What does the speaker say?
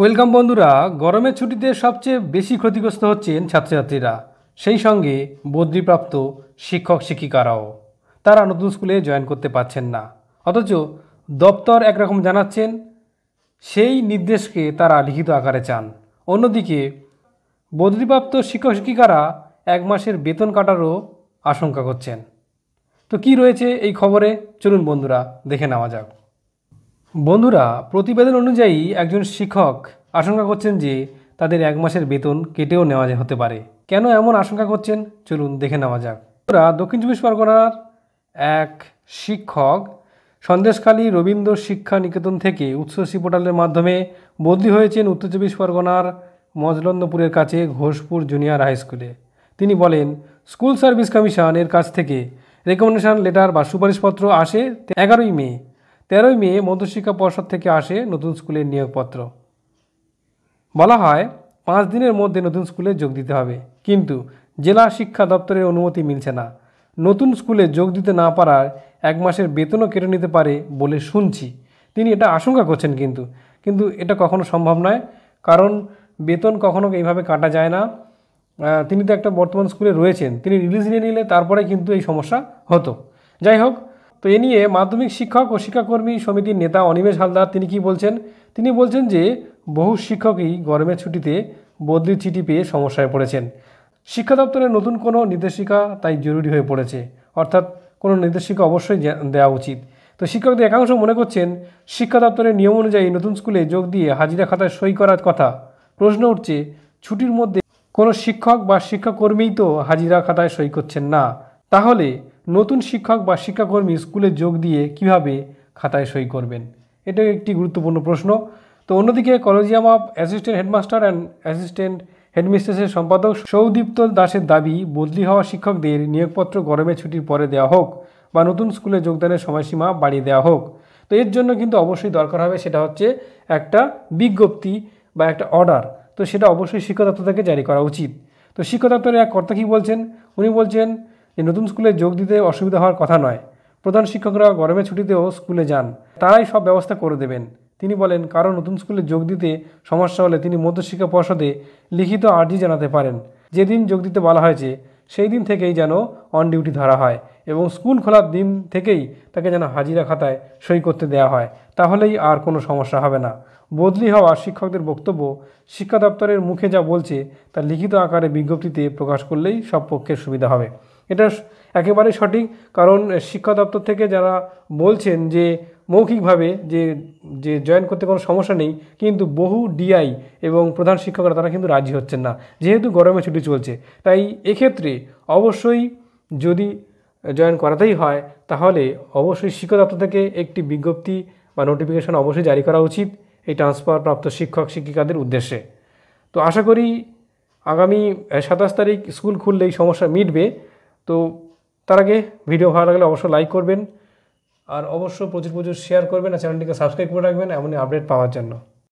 welcome বন্ধুরা গরমের ছুটিতে সবচেয়ে বেশি ক্ষতিগ্রস্ত হচ্ছেন ছাত্রছাত্রীরা সেই সঙ্গে বদ্রিপ্রাপ্ত শিক্ষক শিক্ষিকারাও তারা নতুন স্কুলে জয়েন করতে পারছেন না অথচ দপ্তর একরকম জানাচ্ছেন সেই নির্দেশকে তারা লিখিত আকারে চান অন্যদিকে বদ্রিপ্রাপ্ত শিক্ষক শিক্ষিকারা এক মাসের বেতন কাটারও আশঙ্কা করছেন তো কি রয়েছে এই খবরে চলুন বন্ধুরা দেখে নেওয়া যাক বন্ধুরা প্রতিবেদন অনুযায়ী একজন শিক্ষক আশঙ্কা করছেন যে তাদের এক মাসের বেতন কেটেও নেওয়া হতে পারে কেন এমন আশঙ্কা করছেন চলুন দেখে নেওয়া যাক বন্ধুরা দক্ষিণ চব্বিশ পরগনার এক শিক্ষক সন্দেশখালী রবীন্দ্র শিক্ষা নিকেতন থেকে উৎসসী পোর্টালের মাধ্যমে বদলি হয়েছেন উত্তর চব্বিশ পরগনার মজলন্দপুরের কাছে ঘোষপুর জুনিয়র হাই স্কুলে তিনি বলেন স্কুল সার্ভিস কমিশনের কাছ থেকে রেকমেন্ডেশন লেটার বা সুপারিশপত্র আসে এগারোই মে তেরোই মে মধ্যশিক্ষা পর্ষদ থেকে আসে নতুন স্কুলের নিয়োগপত্র বলা হয় পাঁচ দিনের মধ্যে নতুন স্কুলে যোগ দিতে হবে কিন্তু জেলা শিক্ষা দপ্তরের অনুমতি মিলছে না নতুন স্কুলে যোগ দিতে না পারার এক মাসের বেতনও কেটে নিতে পারে বলে শুনছি তিনি এটা আশঙ্কা করছেন কিন্তু কিন্তু এটা কখনো সম্ভব নয় কারণ বেতন কখনো এইভাবে কাটা যায় না তিনি তো একটা বর্তমান স্কুলে রয়েছেন তিনি রিলিজ নিয়ে নিলে তারপরে কিন্তু এই সমস্যা হতো যাই হোক তো এ নিয়ে মাধ্যমিক শিক্ষক ও শিক্ষাকর্মী সমিতির নেতা অনিমেষ হালদার তিনি কি বলছেন তিনি বলছেন যে বহু শিক্ষকই গরমের ছুটিতে বদলির চিঠি পেয়ে সমস্যায় পড়েছেন শিক্ষা দপ্তরের নতুন কোনো নির্দেশিকা তাই জরুরি হয়ে পড়েছে অর্থাৎ কোনো নির্দেশিকা অবশ্যই দেওয়া উচিত তো শিক্ষকদের একাংশ মনে করছেন শিক্ষা দপ্তরের নিয়ম অনুযায়ী নতুন স্কুলে যোগ দিয়ে হাজিরা খাতায় সই করার কথা প্রশ্ন উঠছে ছুটির মধ্যে কোনো শিক্ষক বা শিক্ষাকর্মীই তো হাজিরা খাতায় সই করছেন না তাহলে নতুন শিক্ষক বা শিক্ষাকর্মী স্কুলে যোগ দিয়ে কিভাবে খাতায় সই করবেন এটা একটি গুরুত্বপূর্ণ প্রশ্ন তো অন্যদিকে collegium of assistant headmaster and assistant হেডমিস্ট্রেসের সম্পাদক সৌদীপ্ত দাসের দাবি বদলি হওয়া শিক্ষকদের নিয়োগপত্র গরমে ছুটির পরে দেওয়া হোক বা নতুন স্কুলে যোগদানের সময়সীমা বাড়িয়ে দেওয়া হোক তো এর জন্য কিন্তু অবশ্যই দরকার হবে সেটা হচ্ছে একটা বিজ্ঞপ্তি বা একটা অর্ডার তো সেটা অবশ্যই শিক্ষা দপ্তর থেকে জারি করা উচিত তো শিক্ষা দপ্তরের এক কর্তা কী বলছেন উনি বলছেন যে নতুন স্কুলে যোগ দিতে অসুবিধা হওয়ার কথা নয় প্রধান শিক্ষকরা গরমের ছুটিতেও স্কুলে যান তারাই সব ব্যবস্থা করে দেবেন তিনি বলেন কারণ নতুন স্কুলে যোগ দিতে সমস্যা হলে তিনি মধ্যশিক্ষা পর্ষদে লিখিত আর্জি জানাতে পারেন যেদিন যোগ দিতে বলা হয়েছে সেই দিন থেকেই যেন অন ডিউটি ধরা হয় এবং স্কুল খোলার দিন থেকেই তাকে যেন হাজিরা খাতায় সই করতে দেওয়া হয় তাহলেই আর কোনো সমস্যা হবে না বদলি হওয়া শিক্ষকদের বক্তব্য শিক্ষা দপ্তরের মুখে যা বলছে তা লিখিত আকারে বিজ্ঞপ্তিতে প্রকাশ করলেই সব পক্ষের সুবিধা হবে এটা একেবারে সঠিক কারণ শিক্ষা দপ্তর থেকে যারা বলছেন যে মৌখিকভাবে যে যে জয়েন করতে কোনো সমস্যা নেই কিন্তু বহু ডিআই এবং প্রধান শিক্ষকরা তারা কিন্তু রাজি হচ্ছেন না যেহেতু গরমে ছুটি চলছে তাই এক্ষেত্রে অবশ্যই যদি জয়েন করাতেই হয় তাহলে অবশ্যই শিক্ষা দপ্তর থেকে একটি বিজ্ঞপ্তি বা নোটিফিকেশন অবশ্যই জারি করা উচিত এই ট্রান্সফার প্রাপ্ত শিক্ষক শিক্ষিকাদের উদ্দেশ্যে তো আশা করি আগামী সাতাশ তারিখ স্কুল খুললে এই সমস্যা মিটবে তো তার আগে ভিডিও ভালো লাগলে অবশ্যই লাইক করবেন আর অবশ্যই প্রচুর প্রচুর শেয়ার করবেন আর চ্যানেলটিকে সাবস্ক্রাইব করে রাখবেন এমনই আপডেট পাওয়ার জন্য